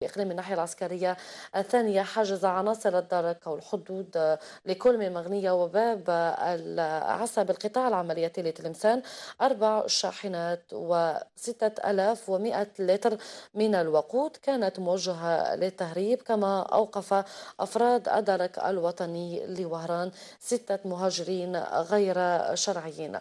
بإقليم الناحية العسكرية الثانية حجز عناصر الدرك أو الحدود لكل من مغنية وباب العسى بالقطاع العملياتي لتلمسان أربع شاحنات وستة ألاف ومائة لتر من الوقود كانت موجهة للتهريب كما أوقف أفراد الدرك الوطني لوهران ستة مهاجرين غير شرعيين